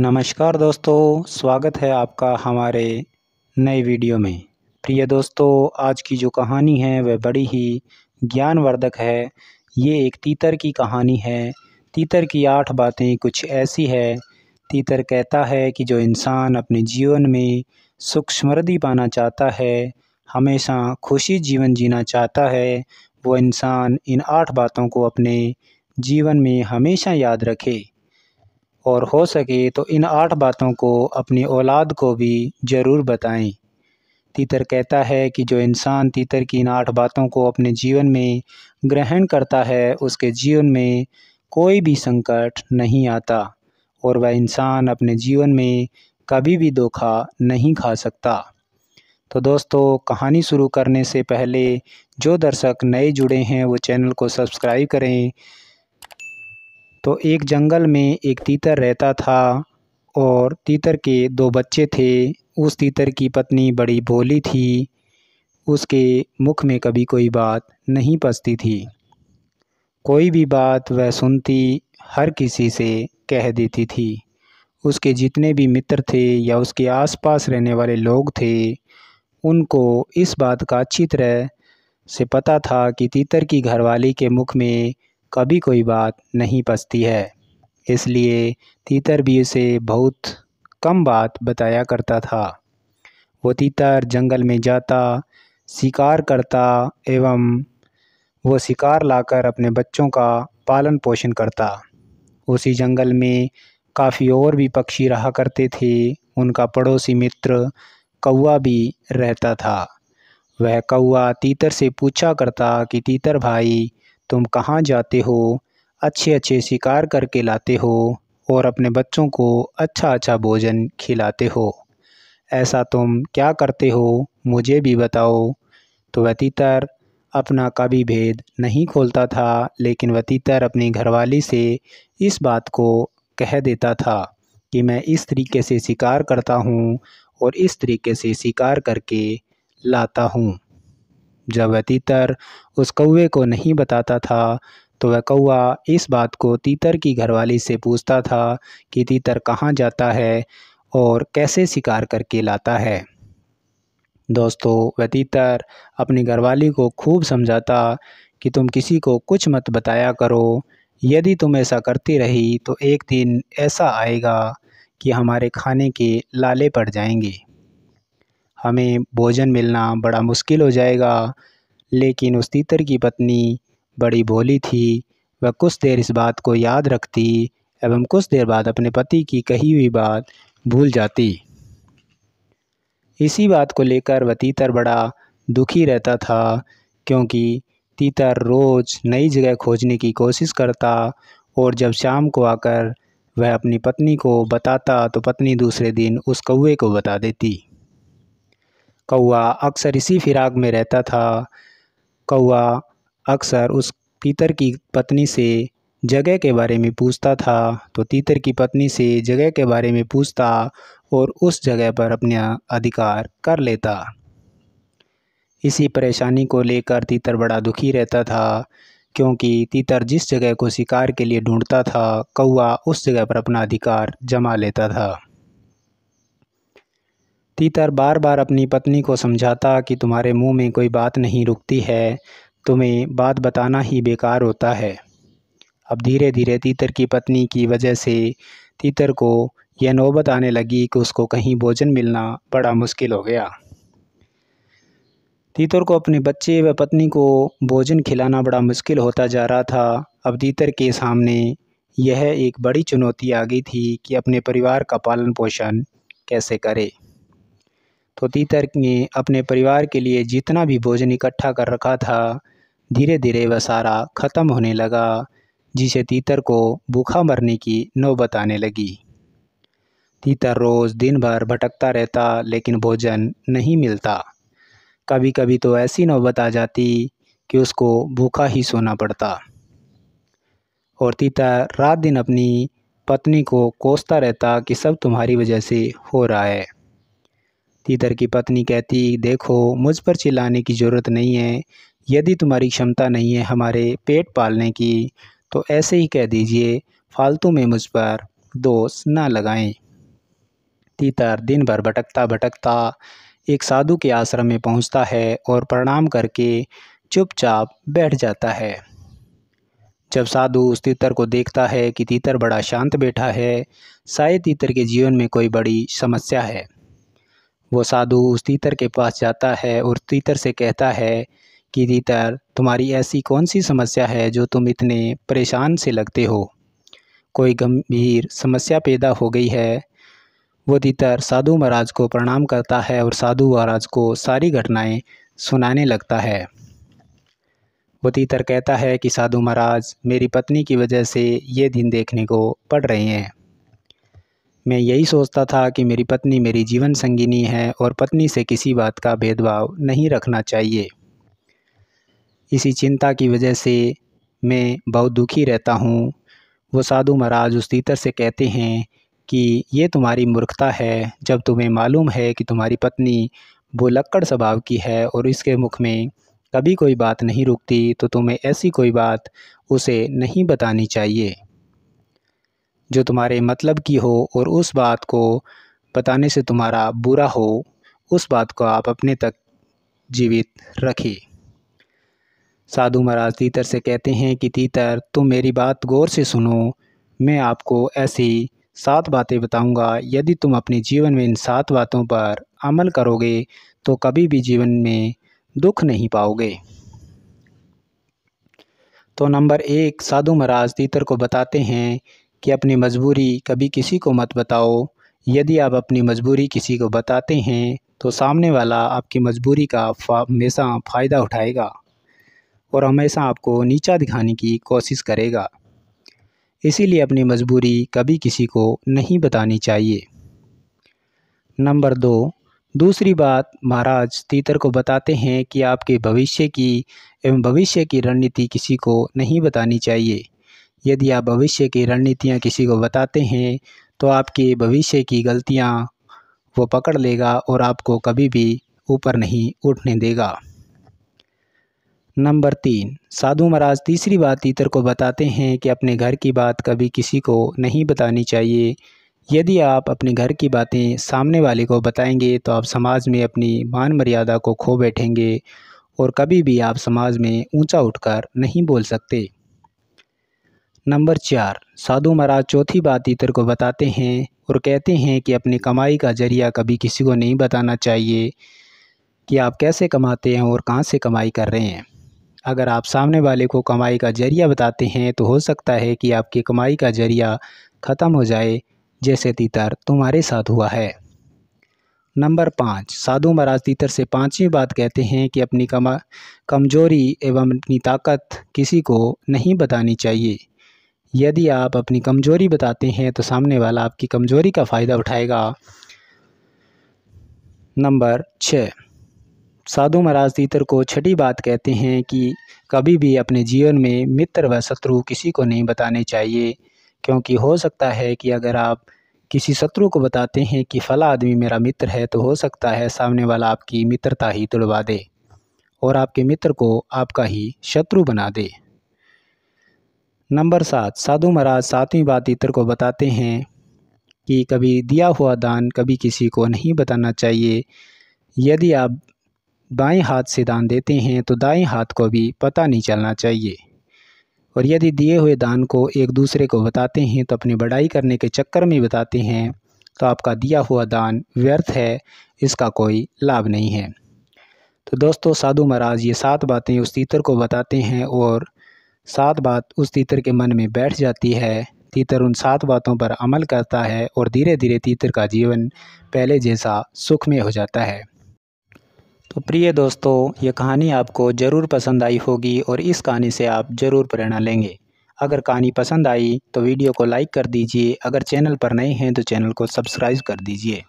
नमस्कार दोस्तों स्वागत है आपका हमारे नए वीडियो में प्रिय दोस्तों आज की जो कहानी है वह बड़ी ही ज्ञानवर्धक है ये एक तीतर की कहानी है तीतर की आठ बातें कुछ ऐसी है तीतर कहता है कि जो इंसान अपने जीवन में सुख समृद्धि पाना चाहता है हमेशा खुशी जीवन जीना चाहता है वो इंसान इन आठ बातों को अपने जीवन में हमेशा याद रखे और हो सके तो इन आठ बातों को अपनी औलाद को भी ज़रूर बताएं तीतर कहता है कि जो इंसान तीतर की इन आठ बातों को अपने जीवन में ग्रहण करता है उसके जीवन में कोई भी संकट नहीं आता और वह इंसान अपने जीवन में कभी भी धोखा नहीं खा सकता तो दोस्तों कहानी शुरू करने से पहले जो दर्शक नए जुड़े हैं वो चैनल को सब्सक्राइब करें तो एक जंगल में एक तीतर रहता था और तीतर के दो बच्चे थे उस तीतर की पत्नी बड़ी भोली थी उसके मुख में कभी कोई बात नहीं पसती थी कोई भी बात वह सुनती हर किसी से कह देती थी उसके जितने भी मित्र थे या उसके आसपास रहने वाले लोग थे उनको इस बात का अच्छी तरह से पता था कि तीतर की घरवाली के मुख में कभी कोई बात नहीं पसती है इसलिए तीतर भी उसे बहुत कम बात बताया करता था वो तीतर जंगल में जाता शिकार करता एवं वो शिकार लाकर अपने बच्चों का पालन पोषण करता उसी जंगल में काफ़ी और भी पक्षी रहा करते थे उनका पड़ोसी मित्र कौआ भी रहता था वह कौआ तीतर से पूछा करता कि तीतर भाई तुम कहाँ जाते हो अच्छे अच्छे शिकार करके लाते हो और अपने बच्चों को अच्छा अच्छा भोजन खिलाते हो ऐसा तुम क्या करते हो मुझे भी बताओ तो वतीतर अपना कभी भेद नहीं खोलता था लेकिन वतीतर अपनी घरवाली से इस बात को कह देता था कि मैं इस तरीके से शिकार करता हूँ और इस तरीके से शिकार करके लाता हूँ जब वह तीतर उस कौवे को नहीं बताता था तो वह कौवा इस बात को तीतर की घरवाली से पूछता था कि तीतर कहाँ जाता है और कैसे शिकार करके लाता है दोस्तों वह तीतर अपनी घरवाली को खूब समझाता कि तुम किसी को कुछ मत बताया करो यदि तुम ऐसा करती रही तो एक दिन ऐसा आएगा कि हमारे खाने के लाले पड़ जाएंगे हमें भोजन मिलना बड़ा मुश्किल हो जाएगा लेकिन उस तीतर की पत्नी बड़ी भोली थी वह कुछ देर इस बात को याद रखती एवं कुछ देर बाद अपने पति की कही हुई बात भूल जाती इसी बात को लेकर वह तीतर बड़ा दुखी रहता था क्योंकि तीतर रोज़ नई जगह खोजने की कोशिश करता और जब शाम को आकर वह अपनी पत्नी को बताता तो पत्नी दूसरे दिन उस कौए को बता देती कौआ अक्सर इसी फिराक में रहता था कौआ अक्सर उस तीतर की पत्नी से जगह के बारे में पूछता था तो तीतर की पत्नी से जगह के बारे में पूछता और उस जगह पर अपना अधिकार कर लेता इसी परेशानी को लेकर तीतर बड़ा दुखी रहता था क्योंकि तीतर जिस जगह को शिकार के लिए ढूंढता था कौआ उस जगह पर अपना अधिकार जमा लेता था तीतर बार बार अपनी पत्नी को समझाता कि तुम्हारे मुंह में कोई बात नहीं रुकती है तुम्हें बात बताना ही बेकार होता है अब धीरे धीरे तीतर की पत्नी की वजह से तीतर को यह नौबत आने लगी कि उसको कहीं भोजन मिलना बड़ा मुश्किल हो गया तीतर को अपने बच्चे व पत्नी को भोजन खिलाना बड़ा मुश्किल होता जा रहा था अब तीतर के सामने यह एक बड़ी चुनौती आ गई थी कि अपने परिवार का पालन पोषण कैसे करे तो तीतर ने अपने परिवार के लिए जितना भी भोजन इकट्ठा कर रखा था धीरे धीरे वह सारा ख़त्म होने लगा जिसे तीतर को भूखा मरने की नौबत आने लगी तीतर रोज़ दिन भर भटकता रहता लेकिन भोजन नहीं मिलता कभी कभी तो ऐसी नौबत आ जाती कि उसको भूखा ही सोना पड़ता और तीतर रात दिन अपनी पत्नी को कोसता रहता कि सब तुम्हारी वजह से हो रहा है तीतर की पत्नी कहती देखो मुझ पर चिल्लाने की ज़रूरत नहीं है यदि तुम्हारी क्षमता नहीं है हमारे पेट पालने की तो ऐसे ही कह दीजिए फालतू में मुझ पर दोष ना लगाएं तीतर दिन भर भटकता भटकता एक साधु के आश्रम में पहुंचता है और प्रणाम करके चुपचाप बैठ जाता है जब साधु उस तीतर को देखता है कि तीतर बड़ा शांत बैठा है शायद तीतर के जीवन में कोई बड़ी समस्या है वो साधु उस तीतर के पास जाता है और तीतर से कहता है कि तीतर तुम्हारी ऐसी कौन सी समस्या है जो तुम इतने परेशान से लगते हो कोई गंभीर समस्या पैदा हो गई है वो तीतर साधु महाराज को प्रणाम करता है और साधु महाराज को सारी घटनाएं सुनाने लगता है वो तीतर कहता है कि साधु महाराज मेरी पत्नी की वजह से ये दिन देखने को पड़ रहे हैं मैं यही सोचता था कि मेरी पत्नी मेरी जीवन संगिनी है और पत्नी से किसी बात का भेदभाव नहीं रखना चाहिए इसी चिंता की वजह से मैं बहुत दुखी रहता हूँ वो साधु महाराज उस तीतर से कहते हैं कि ये तुम्हारी मूर्खता है जब तुम्हें मालूम है कि तुम्हारी पत्नी वो लक्कड़ स्वभाव की है और इसके मुख में कभी कोई बात नहीं रुकती तो तुम्हें ऐसी कोई बात उसे नहीं बतानी चाहिए जो तुम्हारे मतलब की हो और उस बात को बताने से तुम्हारा बुरा हो उस बात को आप अपने तक जीवित रखें साधु महाराज तीतर से कहते हैं कि तीतर तुम मेरी बात गौर से सुनो मैं आपको ऐसी सात बातें बताऊंगा यदि तुम अपने जीवन में इन सात बातों पर अमल करोगे तो कभी भी जीवन में दुख नहीं पाओगे तो नंबर एक साधु महाराज तीतर को बताते हैं कि अपनी मजबूरी कभी किसी को मत बताओ यदि आप अपनी मजबूरी किसी को बताते हैं तो सामने वाला आपकी मजबूरी का हमेशा फ़ायदा उठाएगा और हमेशा आपको नीचा दिखाने की कोशिश करेगा इसीलिए अपनी मजबूरी कभी किसी को नहीं बतानी चाहिए नंबर दो दूसरी बात महाराज तीतर को बताते हैं कि आपके भविष्य की एवं भविष्य की रणनीति किसी को नहीं बतानी चाहिए यदि आप भविष्य की रणनीतियाँ किसी को बताते हैं तो आपकी भविष्य की गलतियाँ वो पकड़ लेगा और आपको कभी भी ऊपर नहीं उठने देगा नंबर तीन साधु महाराज तीसरी बात तीतर को बताते हैं कि अपने घर की बात कभी किसी को नहीं बतानी चाहिए यदि आप अपने घर की बातें सामने वाले को बताएंगे तो आप समाज में अपनी मान मर्यादा को खो बैठेंगे और कभी भी आप समाज में ऊंचा उठकर नहीं बोल सकते नंबर चार साधु महाराज चौथी बात इतर को बताते हैं और कहते हैं कि अपनी कमाई का जरिया कभी किसी को नहीं बताना चाहिए कि आप कैसे कमाते हैं और कहाँ से कमाई कर रहे हैं अगर आप सामने वाले को कमाई का जरिया बताते हैं तो हो सकता है कि आपकी कमाई का जरिया ख़त्म हो जाए जैसे तीतर तुम्हारे साथ हुआ है नंबर पाँच साधु महाराज तीतर से पाँचवीं बात कहते हैं कि अपनी कमा कमजोरी एवं अपनी ताकत किसी को नहीं बतानी चाहिए यदि आप अपनी कमजोरी बताते हैं तो सामने वाला आपकी कमजोरी का फ़ायदा उठाएगा नंबर छः साधु महाराज तीतर को छठी बात कहते हैं कि कभी भी अपने जीवन में मित्र व शत्रु किसी को नहीं बताने चाहिए क्योंकि हो सकता है कि अगर आप किसी शत्रु को बताते हैं कि फ़ला आदमी मेरा मित्र है तो हो सकता है सामने वाला आपकी मित्रता ही तुड़वा दे और आपके मित्र को आपका ही शत्रु बना दे नंबर सात साधु महाराज सातवीं बात इतर को बताते हैं कि कभी दिया हुआ दान कभी किसी को नहीं बताना चाहिए यदि आप बाएं हाथ से दान देते हैं तो दाएं हाथ को भी पता नहीं चलना चाहिए और यदि दिए हुए दान को एक दूसरे को बताते हैं तो अपनी बड़ाई करने के चक्कर में बताते हैं तो आपका दिया हुआ दान व्यर्थ है इसका कोई लाभ नहीं है तो दोस्तों साधु महाराज ये सात बातें उस तीतर को बताते हैं और सात बात उस तीतर के मन में बैठ जाती है तीतर उन सात बातों पर अमल करता है और धीरे धीरे तीतर का जीवन पहले जैसा सुखमय हो जाता है तो प्रिय दोस्तों ये कहानी आपको ज़रूर पसंद आई होगी और इस कहानी से आप ज़रूर प्रेरणा लेंगे अगर कहानी पसंद आई तो वीडियो को लाइक कर दीजिए अगर चैनल पर नए हैं तो चैनल को सब्सक्राइब कर दीजिए